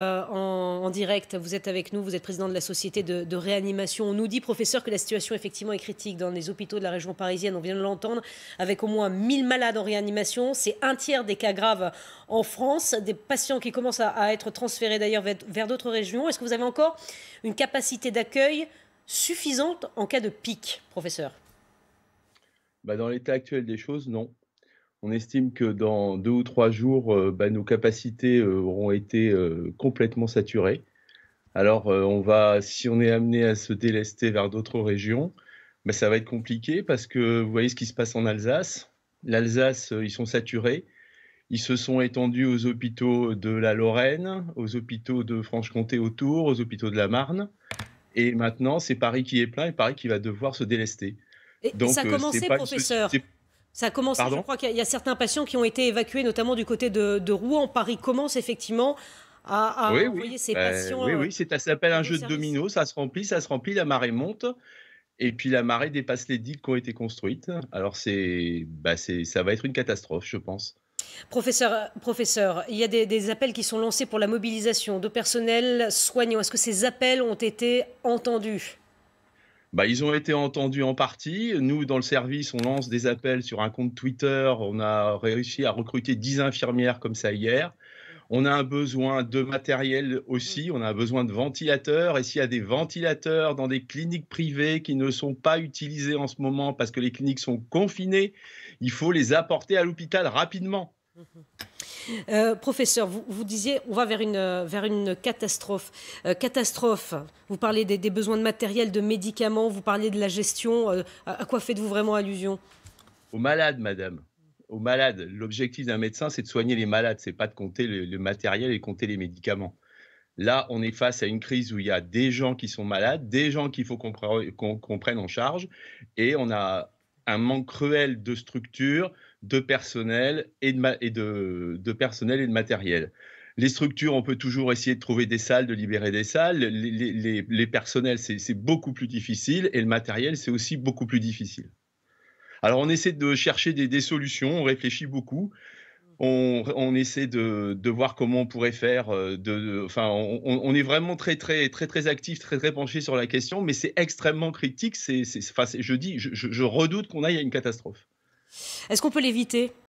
Euh, en, direct. Vous êtes avec nous, vous êtes président de la société de, réanimation. On nous dit, professeur, que la situation effectivement est critique dans les hôpitaux de la région parisienne. On vient de l'entendre, avec au moins 1000 malades en réanimation. C'est un tiers des cas graves en France. Des patients qui commencent à, être transférés d'ailleurs vers, d'autres régions. Est-ce que vous avez encore une capacité d'accueil suffisante en cas de pic, professeur bah, Dans l'état actuel des choses, non. On estime que dans deux ou trois jours, euh, bah, nos capacités euh, auront été euh, complètement saturées. Alors, on va, si on est amené à se délester vers d'autres régions, mais bah, ça va être compliqué parce que vous voyez ce qui se passe en Alsace. L'Alsace, ils sont saturés. Ils se sont étendus aux hôpitaux de la Lorraine, aux hôpitaux de Franche-Comté autour, aux hôpitaux de la Marne. Et maintenant, c'est Paris qui est plein et Paris qui va devoir se délester. Et Donc, ça a commencé, professeur. Ça commence, je crois qu'il y, a certains patients qui ont été évacués, notamment du côté de, Rouen. Paris commence effectivement à, oui, envoyer oui. Ben, patients. Oui, euh, oui, ça s'appelle un jeu de domino, ça se remplit, ça se remplit, la marée monte. Et puis la marée dépasse les digues qui ont été construites. Alors c'est, bah ça va être une catastrophe, je pense. Professeur, professeur, il y a des, appels qui sont lancés pour la mobilisation de personnel soignants. Est-ce que ces appels ont été entendus bah, ils ont été entendus en partie. Nous, dans le service, on lance des appels sur un compte Twitter. On a réussi à recruter 10 infirmières comme ça hier. On a un besoin de matériel aussi, mm. on a un besoin de ventilateurs. Et s'il y a des ventilateurs dans des cliniques privées qui ne sont pas utilisés en ce moment parce que les cliniques sont confinées, il faut les apporter à l'hôpital rapidement. Mm-hmm. Euh, professeur, vous, vous, disiez, on va vers une, euh, vers une catastrophe. Euh, catastrophe, vous parlez des, besoins de matériel, de médicaments, vous parlez de la gestion. à, quoi faites-vous vraiment allusion Aux malades, madame. Aux malades. L'objectif d'un médecin, c'est de soigner les malades, c'est pas de compter le, matériel et compter les médicaments. Là, on est face à une crise où il y a des gens qui sont malades, des gens qu'il faut qu'on prenne en charge, et on a un manque cruel de structures, de personnel et de, personnel et de matériel. Les structures, on peut toujours essayer de trouver des salles, de libérer des salles. Les, personnels, c'est beaucoup plus difficile et le matériel, c'est aussi beaucoup plus difficile. Alors on essaie de chercher des, solutions, on réfléchit beaucoup. On, essaie de, voir comment on pourrait faire. Euh, de, enfin, on, est vraiment très, très, très, très actif, très, très penché sur la question, mais c'est extrêmement critique. C'est, je dis, je, je redoute qu'on aille à une catastrophe. Est-ce qu'on peut l'éviter